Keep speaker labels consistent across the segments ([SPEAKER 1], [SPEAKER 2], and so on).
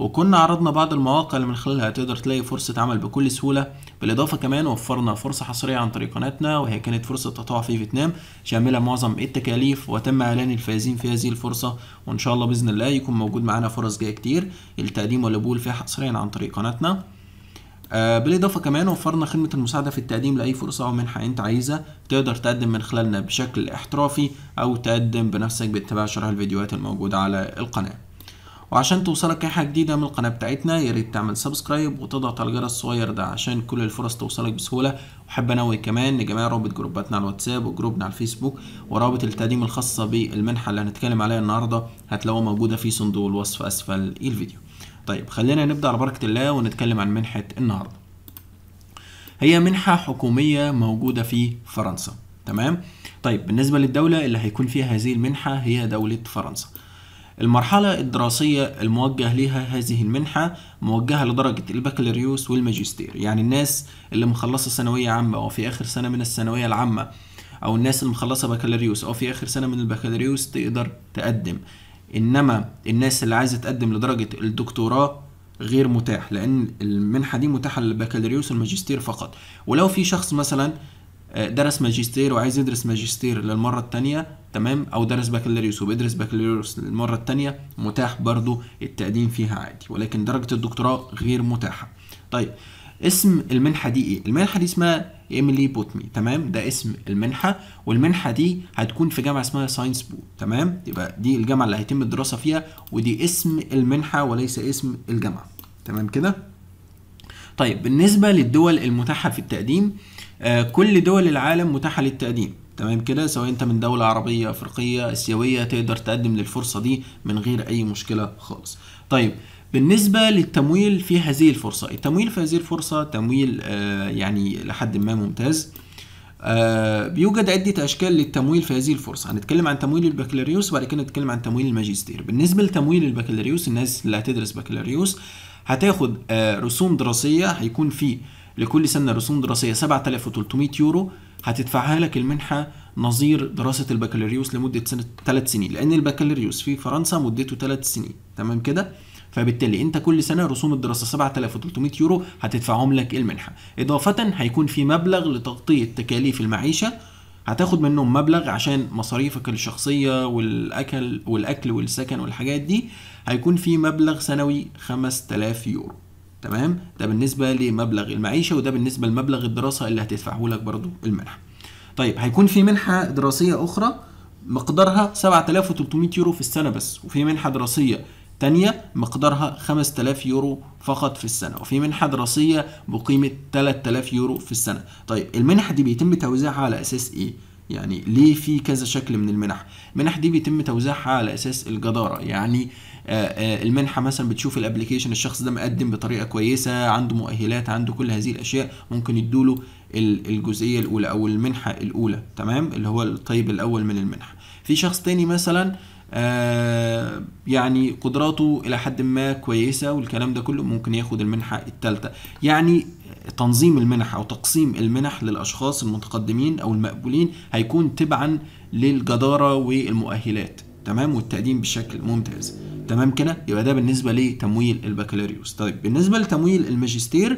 [SPEAKER 1] وكنا عرضنا بعض المواقع اللي من خلالها تقدر تلاقي فرصة عمل بكل سهولة بالإضافة كمان وفرنا فرصة حصرية عن طريق قناتنا وهي كانت فرصة تطوع في فيتنام شاملة معظم التكاليف وتم إعلان الفائزين في هذه الفرصة وإن شاء الله بإذن الله يكون موجود معانا فرص جاية كتير التقديم والقبول فيها حصريا عن طريق قناتنا آه، بالإضافة كمان وفرنا خدمة المساعدة في التقديم لأي فرصة أو منحة أنت عايزة تقدر تقدم من خلالنا بشكل احترافي أو تقدم بنفسك باتباع شرح الفيديوهات الموجودة على القناة وعشان توصلك اي حاجه جديده من القناه بتاعتنا يا ريت تعمل سبسكرايب وتضغط على الجرس الصغير ده عشان كل الفرص توصلك بسهوله وحب انوه كمان لجميع رابط جروباتنا على الواتساب وجروبنا على الفيسبوك ورابط التقديم الخاصه بالمنحه اللي هنتكلم عليها النهارده هتلاقوها موجوده في صندوق الوصف اسفل الفيديو طيب خلينا نبدا على بركه الله ونتكلم عن منحه النهارده هي منحه حكوميه موجوده في فرنسا تمام طيب بالنسبه للدوله اللي هيكون فيها هذه المنحه هي دوله فرنسا المرحلة الدراسية الموجه لها هذه المنحة موجهة لدرجة البكالوريوس والماجستير يعني الناس اللي مخلصة ثانوية عامة أو في آخر سنة من الثانوية العامة أو الناس اللي مخلصة بكالوريوس أو في آخر سنة من البكالوريوس تقدر تقدم إنما الناس اللي عايزة تقدم لدرجة الدكتوراه غير متاح لان المنحه دي متاحه للبكالوريوس والماجستير فقط ولو في شخص مثلا آه، درس ماجستير وعايز يدرس ماجستير للمرة التانية تمام أو درس بكالوريوس وبيدرس بكالوريوس للمرة التانية متاح برضو التقديم فيها عادي ولكن درجة الدكتوراه غير متاحة طيب اسم المنحة دي ايه؟ المنحة دي اسمها ايميلي بوتمي تمام ده اسم المنحة والمنحة دي هتكون في جامعة اسمها ساينس بو تمام يبقى دي الجامعة اللي هيتم الدراسة فيها ودي اسم المنحة وليس اسم الجامعة تمام كده؟ طيب بالنسبة للدول المتاحة في التقديم آه آه، كل دول العالم متاحة للتقديم تمام كده سواء انت من دولة عربية افريقية اسيوية تقدر تقدم للفرصة دي من غير اي مشكلة خالص طيب بالنسبة للتمويل في هذه الفرصة التمويل في هذه الفرصة تمويل آه يعني لحد ما ممتاز آه بيوجد عدة أشكال للتمويل في هذه الفرصة هنتكلم عن تمويل البكالوريوس وبعد كده نتكلم عن تمويل الماجستير بالنسبة لتمويل البكالوريوس الناس اللي هتدرس بكالوريوس هتاخد آه رسوم دراسية هيكون فيه لكل سنة رسوم دراسية 7300 يورو هتدفعها لك المنحة نظير دراسة البكالوريوس لمدة سنة 3 سنين لأن البكالوريوس في فرنسا مدته 3 سنين تمام كده؟ فبالتالي انت كل سنه رسوم الدراسه 7300 يورو هتدفعهم لك المنحه اضافه هيكون في مبلغ لتغطيه تكاليف المعيشه هتاخد منهم مبلغ عشان مصاريفك الشخصيه والاكل والاكل والسكن والحاجات دي هيكون في مبلغ سنوي 5000 يورو تمام ده بالنسبه لمبلغ المعيشه وده بالنسبه لمبلغ الدراسه اللي هتدفعه لك برضو المنحه طيب هيكون في منحه دراسيه اخرى مقدارها 7300 يورو في السنه بس وفي منحه دراسيه تانية مقدارها 5000 يورو فقط في السنة وفي منحة دراسية بقيمة 3000 يورو في السنة طيب المنحة دي بيتم توزيعها على أساس إيه؟ يعني ليه في كذا شكل من المنح المنح دي بيتم توزيعها على اساس الجداره يعني آه، آه، المنحه مثلا بتشوف الابلكيشن الشخص ده مقدم بطريقه كويسه عنده مؤهلات عنده كل هذه الاشياء ممكن يدوله الجزئيه الاولى او المنحه الاولى تمام اللي هو الطيب الاول من المنحه في شخص تاني مثلا آه، يعني قدراته الى حد ما كويسه والكلام ده كله ممكن ياخد المنحه الثالثه يعني تنظيم المنح او تقسيم المنح للاشخاص المتقدمين او المقبولين هيكون تبعا للجداره والمؤهلات تمام والتقديم بشكل ممتاز تمام كده يبقى ده بالنسبه لتمويل البكالوريوس طيب بالنسبه لتمويل الماجستير آه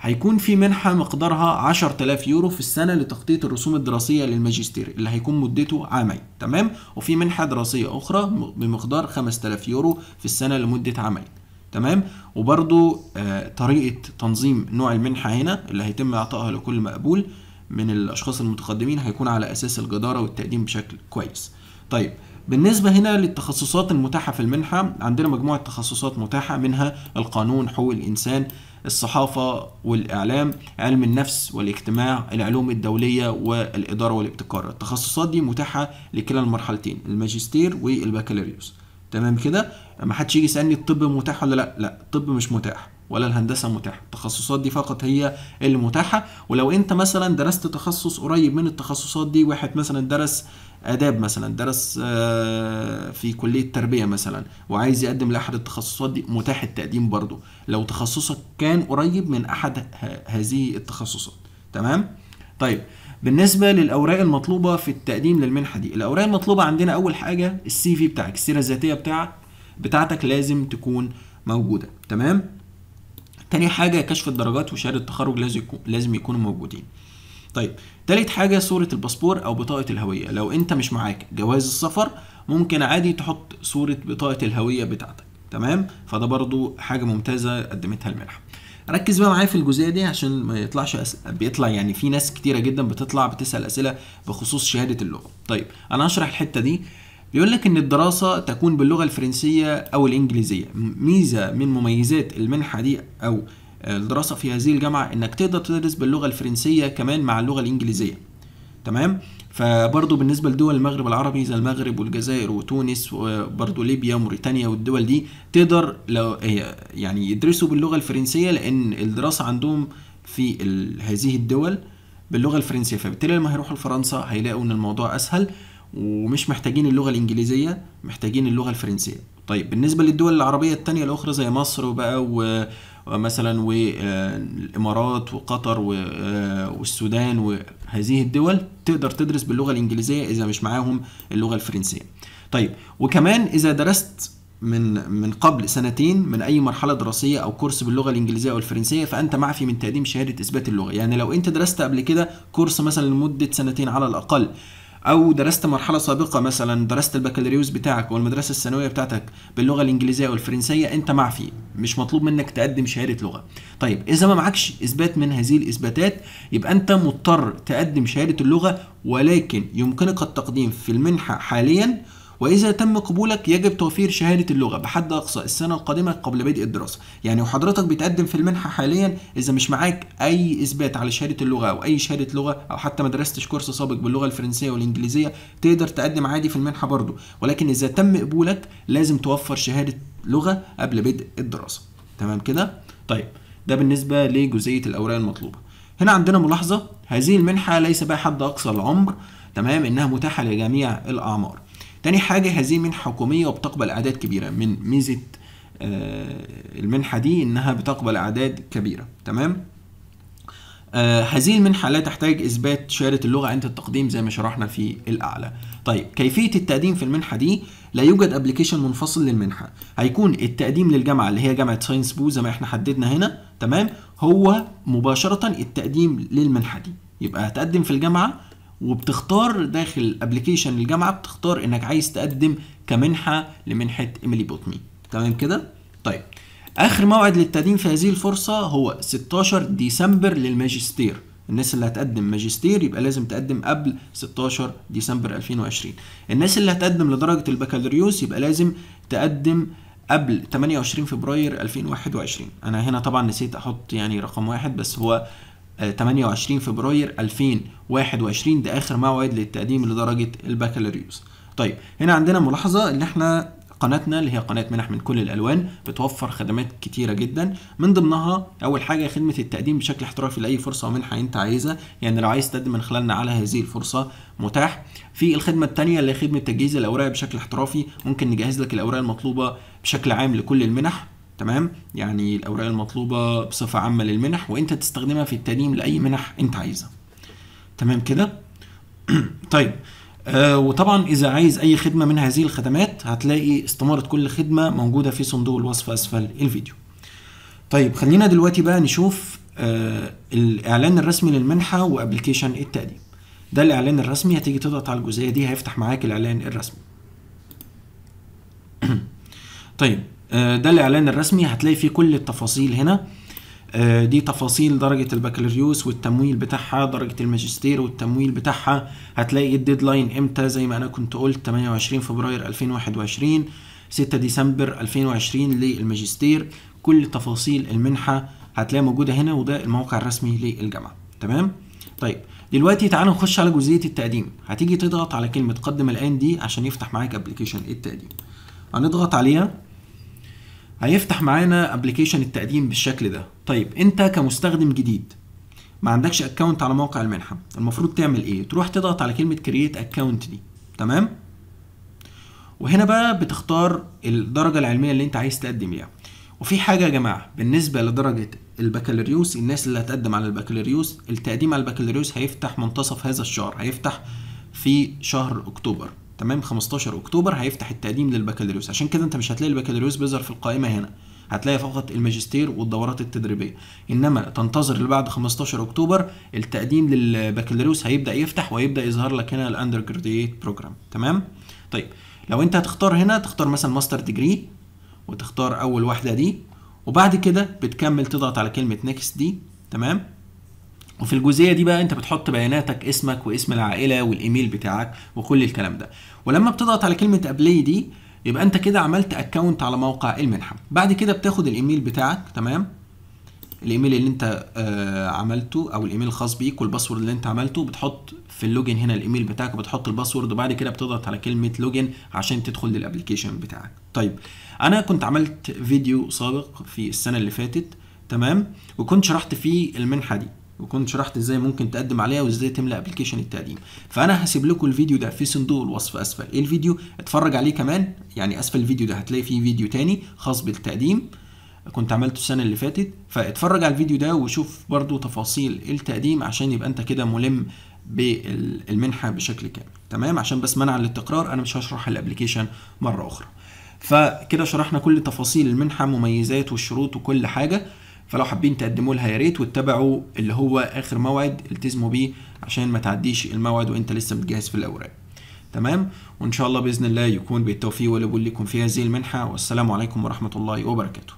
[SPEAKER 1] هيكون في منحة مقدارها 10000 يورو في السنة لتغطية الرسوم الدراسية للماجستير اللي هيكون مدته عامين تمام وفي منحة دراسية أخرى بمقدار 5000 يورو في السنة لمدة عامين تمام وبرضو آه، طريقة تنظيم نوع المنحة هنا اللي هيتم إعطائها لكل مقبول من الأشخاص المتقدمين هيكون على أساس الجدارة والتقديم بشكل كويس طيب بالنسبة هنا للتخصصات المتاحة في المنحة عندنا مجموعة تخصصات متاحة منها القانون حقوق الإنسان الصحافة والإعلام علم النفس والاجتماع العلوم الدولية والإدارة والابتكار التخصصات دي متاحة لكلا المرحلتين الماجستير والبكالوريوس تمام كده ما حدش يجي يسألني الطب متاح ولا لا لا الطب مش متاح ولا الهندسه متاحه التخصصات دي فقط هي اللي متاحه ولو انت مثلا درست تخصص قريب من التخصصات دي واحد مثلا درس اداب مثلا درس آه، في كليه تربيه مثلا وعايز يقدم لاحد التخصصات دي متاح التقديم برضه لو تخصصك كان قريب من احد هذه التخصصات تمام طيب بالنسبة للأوراق المطلوبة في التقديم للمنحة دي، الأوراق المطلوبة عندنا أول حاجة السي في بتاعك، السيرة الذاتية بتاعك بتاعتك لازم تكون موجودة، تمام؟ تاني حاجه كشف الدرجات وشهاده التخرج لازم لازم يكونوا موجودين طيب تالت حاجة صورة الباسبور أو بطاقة الهوية لو أنت مش معاك جواز السفر ممكن عادي تحط صورة بطاقة الهوية بتاعتك تمام فده برضو حاجة ممتازة قدمتها المنحة ركز بقى معايا في الجزئيه دي عشان ما يطلعش أس... بيطلع يعني في ناس كتيره جدا بتطلع بتسال اسئله بخصوص شهاده اللغه طيب انا هشرح الحته دي بيقول لك إن الدراسة تكون باللغة الفرنسية أو الإنجليزية ميزة من مميزات المنحة دي أو الدراسة في هذه الجامعة إنك تقدر تدرس باللغة الفرنسية كمان مع اللغة الإنجليزية تمام فبرضه بالنسبة لدول المغرب العربي زي المغرب والجزائر وتونس وبرضه ليبيا وموريتانيا والدول دي تقدر لو يعني يدرسوا باللغة الفرنسية لأن الدراسة عندهم في هذه الدول باللغة الفرنسية فبالتالي لما هيروحوا لفرنسا هيلاقوا إن الموضوع أسهل ومش محتاجين اللغه الانجليزيه محتاجين اللغه الفرنسيه طيب بالنسبه للدول العربيه التانية الاخرى زي مصر بقى ومثلا والامارات وقطر والسودان وهذه الدول تقدر تدرس باللغه الانجليزيه اذا مش معاهم اللغه الفرنسيه طيب وكمان اذا درست من من قبل سنتين من اي مرحله دراسيه او كورس باللغه الانجليزيه او الفرنسيه فانت معفي من تقديم شهاده اثبات اللغه يعني لو انت درست قبل كده كورس مثلا لمده سنتين على الاقل او درست مرحله سابقه مثلا درست البكالوريوس بتاعك والمدرسه الثانويه بتاعتك باللغه الانجليزيه والفرنسيه انت معفي مش مطلوب منك تقدم شهاده لغه طيب اذا ما معكش اثبات من هذه الاثباتات يبقى انت مضطر تقدم شهاده اللغه ولكن يمكنك التقديم في المنحه حاليا وإذا تم قبولك يجب توفير شهادة اللغة بحد أقصى السنة القادمة قبل بدء الدراسة يعني وحضرتك بتقدم في المنحة حاليا إذا مش معاك أي إثبات على شهادة اللغة أو أي شهادة لغة أو حتى ما درستش كورس سابق باللغة الفرنسية والإنجليزية تقدر تقدم عادي في المنحة برضه ولكن إذا تم قبولك لازم توفر شهادة لغة قبل بدء الدراسة تمام كده طيب ده بالنسبة لجزئية الأوراق المطلوبة هنا عندنا ملاحظة هذه المنحة ليس بها حد أقصى العمر تمام إنها متاحة لجميع الأعمار تاني حاجة هذه منحة حكومية وبتقبل أعداد كبيرة من ميزة آه، المنحة دي إنها بتقبل أعداد كبيرة تمام آه، هذه المنحة لا تحتاج إثبات شهادة اللغة عند التقديم زي ما شرحنا في الأعلى. طيب كيفية التقديم في المنحة دي؟ لا يوجد أبلكيشن منفصل للمنحة، هيكون التقديم للجامعة اللي هي جامعة ساينس بو زي ما إحنا حددنا هنا تمام؟ هو مباشرة التقديم للمنحة دي. يبقى هتقدم في الجامعة وبتختار داخل الابلكيشن الجامعه بتختار انك عايز تقدم كمنحه لمنحه ايميلي بوتمي تمام كده طيب اخر موعد للتقديم في هذه الفرصه هو 16 ديسمبر للماجستير الناس اللي هتقدم ماجستير يبقى لازم تقدم قبل 16 ديسمبر 2020 الناس اللي هتقدم لدرجه البكالوريوس يبقى لازم تقدم قبل 28 فبراير 2021 انا هنا طبعا نسيت احط يعني رقم واحد بس هو 28 آه، فبراير 2021 ده اخر موعد للتقديم لدرجه البكالوريوس طيب هنا عندنا ملاحظه ان احنا قناتنا اللي هي قناه منح من كل الالوان بتوفر خدمات كتيره جدا من ضمنها اول حاجه خدمه التقديم بشكل احترافي لاي فرصه ومنحه انت عايزها يعني لو عايز تقدم من خلالنا على هذه الفرصه متاح في الخدمه الثانيه اللي هي خدمه تجهيز الاوراق بشكل احترافي ممكن نجهز لك الاوراق المطلوبه بشكل عام لكل المنح تمام يعني الاوراق المطلوبه بصفه عامه للمنح وانت تستخدمها في التقديم لاي منح انت عايزها تمام كده طيب آه وطبعا اذا عايز اي خدمه من هذه الخدمات هتلاقي استماره كل خدمه موجوده في صندوق الوصف اسفل الفيديو طيب خلينا دلوقتي بقى نشوف آه الاعلان الرسمي للمنحه وابلكيشن التقديم ده الاعلان الرسمي هتيجي تضغط على الجزئيه دي هيفتح معاك الاعلان الرسمي طيب آه، ده الاعلان الرسمي هتلاقي فيه كل التفاصيل هنا آه، دي تفاصيل درجة البكالوريوس والتمويل بتاعها درجة الماجستير والتمويل بتاعها هتلاقي الديدلاين امتى زي ما انا كنت قلت 28 فبراير 2021 6 ديسمبر 2020 للماجستير كل تفاصيل المنحة هتلاقيها موجودة هنا وده الموقع الرسمي للجامعة تمام طيب دلوقتي تعالى نخش على جزئية التقديم هتيجي تضغط على كلمة قدم الآن دي عشان يفتح معاك ابلكيشن التقديم هنضغط عليها هيفتح معانا ابلكيشن التقديم بالشكل ده طيب انت كمستخدم جديد ما عندكش اكونت على موقع المنحه المفروض تعمل ايه تروح تضغط على كلمه كرييت اكونت دي تمام وهنا بقى بتختار الدرجه العلميه اللي انت عايز تقدم ليها وفي حاجه يا جماعه بالنسبه لدرجه البكالوريوس الناس اللي هتقدم على البكالوريوس التقديم على البكالوريوس هيفتح منتصف هذا الشهر هيفتح في شهر اكتوبر تمام 15 اكتوبر هيفتح التقديم للبكالوريوس عشان كده انت مش هتلاقي البكالوريوس بيظهر في القائمه هنا هتلاقي فقط الماجستير والدورات التدريبيه انما تنتظر اللي بعد 15 اكتوبر التقديم للبكالوريوس هيبدا يفتح ويبدا يظهر لك هنا الاندر جراديت بروجرام تمام طيب لو انت هتختار هنا تختار مثلا ماستر ديجري وتختار اول واحده دي وبعد كده بتكمل تضغط على كلمه نيكست دي تمام وفي الجزئيه دي بقى انت بتحط بياناتك اسمك واسم العائله والايميل بتاعك وكل الكلام ده ولما بتضغط على كلمه ابلاي دي يبقى انت كده عملت اكونت على موقع المنحه بعد كده بتاخد الايميل بتاعك تمام الايميل اللي انت آه عملته او الايميل الخاص بيك والباسورد اللي انت عملته بتحط في اللوجن هنا الايميل بتاعك وبتحط الباسورد وبعد كده بتضغط على كلمه لوجن عشان تدخل للابلكيشن بتاعك طيب انا كنت عملت فيديو سابق في السنه اللي فاتت تمام وكنت شرحت فيه المنحه دي وكنت شرحت ازاي ممكن تقدم عليها وازاي تملى ابلكيشن التقديم فانا هسيب لكم الفيديو ده في صندوق الوصف اسفل ايه الفيديو اتفرج عليه كمان يعني اسفل الفيديو ده هتلاقي فيه فيديو تاني خاص بالتقديم كنت عملته السنه اللي فاتت فاتفرج على الفيديو ده وشوف برضو تفاصيل التقديم عشان يبقى انت كده ملم بالمنحه بشكل كامل تمام عشان بس منع للتكرار انا مش هشرح الابلكيشن مره اخرى فكده شرحنا كل تفاصيل المنحه مميزات والشروط وكل حاجه فلو حابين تقدموا لها يا ريت وتتابعوا اللي هو اخر موعد التزموا بيه عشان ما تعديش الموعد وانت لسه بتجهز في الاوراق تمام وان شاء الله باذن الله يكون بالتوفيق والقبول لكم في هذه المنحه والسلام عليكم ورحمه الله وبركاته